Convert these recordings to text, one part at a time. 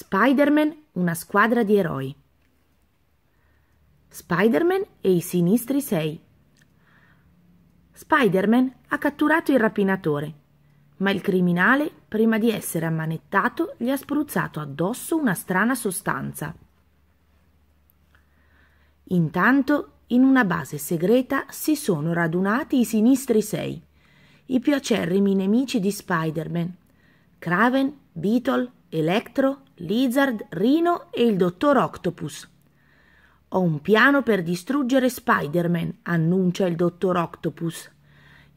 Spider-Man, una squadra di eroi. Spider-Man e i sinistri sei. Spider-Man ha catturato il rapinatore, ma il criminale, prima di essere ammanettato, gli ha spruzzato addosso una strana sostanza. Intanto, in una base segreta si sono radunati i sinistri sei, i più acerrimi nemici di Spider-Man, Craven, Beetle, Electro Lizard, Rino e il dottor Octopus. Ho un piano per distruggere Spider-Man, annuncia il dottor Octopus.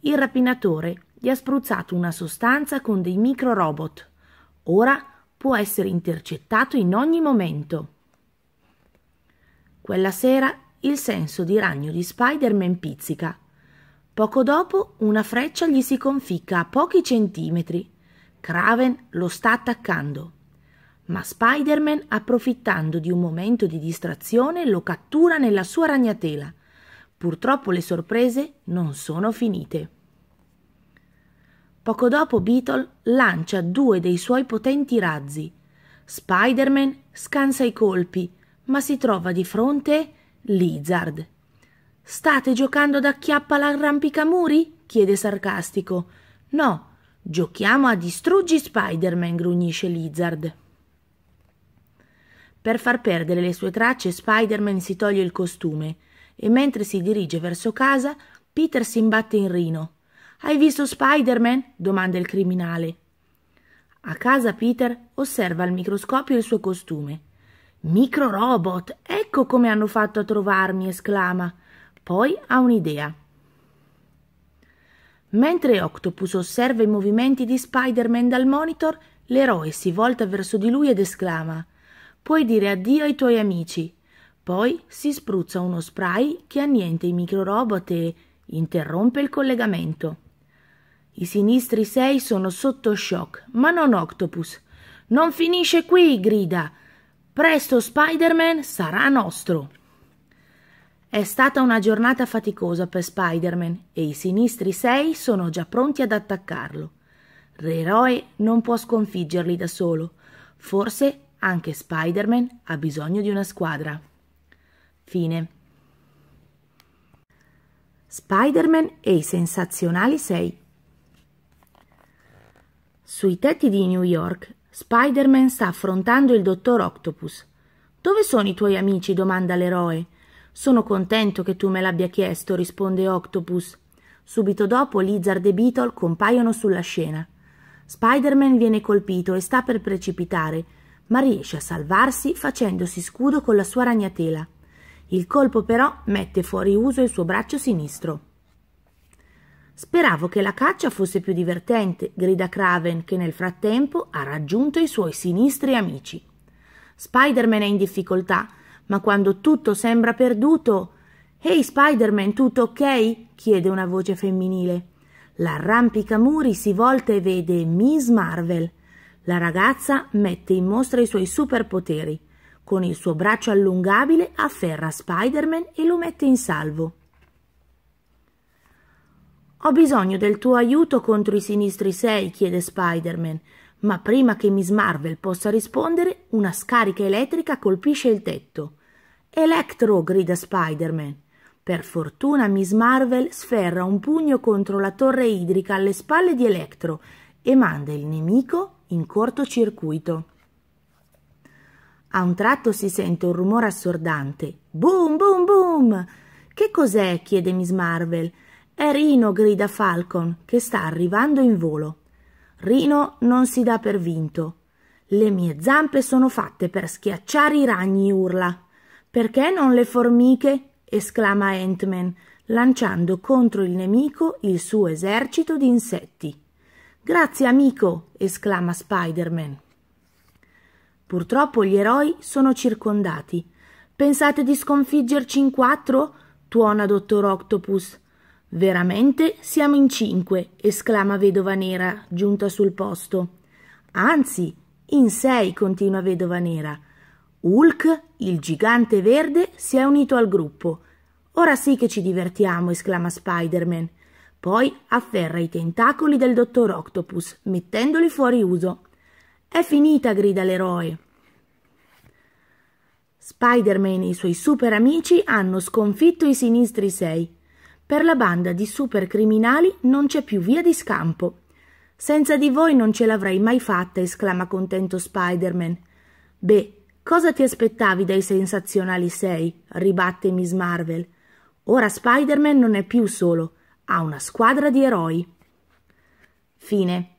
Il rapinatore gli ha spruzzato una sostanza con dei microrobot. Ora può essere intercettato in ogni momento. Quella sera il senso di ragno di Spider-Man pizzica. Poco dopo una freccia gli si conficca a pochi centimetri. Craven lo sta attaccando. Ma Spider-Man, approfittando di un momento di distrazione, lo cattura nella sua ragnatela. Purtroppo le sorprese non sono finite. Poco dopo Beetle lancia due dei suoi potenti razzi. Spider-Man scansa i colpi, ma si trova di fronte Lizard. State giocando ad acchiappa l'arrampicamuri? chiede sarcastico. No, giochiamo a distruggi Spider-Man, grugnisce Lizard. Per far perdere le sue tracce, Spider-Man si toglie il costume e mentre si dirige verso casa, Peter si imbatte in Rino. Hai visto Spider-Man? domanda il criminale. A casa Peter osserva al microscopio il suo costume. Micro robot, ecco come hanno fatto a trovarmi, esclama. Poi ha un'idea. Mentre Octopus osserva i movimenti di Spider-Man dal monitor, l'eroe si volta verso di lui ed esclama Puoi dire addio ai tuoi amici. Poi si spruzza uno spray che annienta i microrobot e interrompe il collegamento. I sinistri sei sono sotto shock, ma non Octopus. Non finisce qui, grida. Presto Spider-Man sarà nostro. È stata una giornata faticosa per Spider-Man e i sinistri sei sono già pronti ad attaccarlo. L'eroe non può sconfiggerli da solo. Forse anche Spider-Man ha bisogno di una squadra. Fine. Spider-Man e i sensazionali 6 Sui tetti di New York, Spider-Man sta affrontando il dottor Octopus. Dove sono i tuoi amici? domanda l'eroe. Sono contento che tu me l'abbia chiesto, risponde Octopus. Subito dopo Lizard e Beetle compaiono sulla scena. Spider-Man viene colpito e sta per precipitare, ma riesce a salvarsi facendosi scudo con la sua ragnatela. Il colpo però mette fuori uso il suo braccio sinistro. Speravo che la caccia fosse più divertente, grida Craven, che nel frattempo ha raggiunto i suoi sinistri amici. Spider-Man è in difficoltà, ma quando tutto sembra perduto. Ehi hey Spider-Man, tutto ok? chiede una voce femminile. L'arrampicamuri si volta e vede Miss Marvel. La ragazza mette in mostra i suoi superpoteri. Con il suo braccio allungabile afferra Spider-Man e lo mette in salvo. Ho bisogno del tuo aiuto contro i sinistri sei, chiede Spider-Man, ma prima che Miss Marvel possa rispondere, una scarica elettrica colpisce il tetto. Electro! grida Spider-Man. Per fortuna Miss Marvel sferra un pugno contro la torre idrica alle spalle di Electro e manda il nemico in cortocircuito. A un tratto si sente un rumore assordante. Boom, boom, boom! Che cos'è? chiede Miss Marvel. È Rino, grida Falcon, che sta arrivando in volo. Rino non si dà per vinto. Le mie zampe sono fatte per schiacciare i ragni, urla. Perché non le formiche? esclama Ant-Man, lanciando contro il nemico il suo esercito di insetti. Grazie amico, esclama Spider-Man. Purtroppo gli eroi sono circondati. Pensate di sconfiggerci in quattro? tuona Dottor Octopus. Veramente siamo in cinque, esclama Vedova Nera, giunta sul posto. Anzi, in sei, continua Vedova Nera. Hulk, il gigante verde, si è unito al gruppo. Ora sì che ci divertiamo, esclama Spider-Man. Poi afferra i tentacoli del dottor Octopus, mettendoli fuori uso. È finita, grida l'eroe. Spider-Man e i suoi super amici hanno sconfitto i sinistri sei. Per la banda di super criminali non c'è più via di scampo. Senza di voi non ce l'avrei mai fatta, esclama contento Spider-Man. Beh, cosa ti aspettavi dai sensazionali sei? ribatte Miss Marvel. Ora Spider-Man non è più solo ha una squadra di eroi. Fine.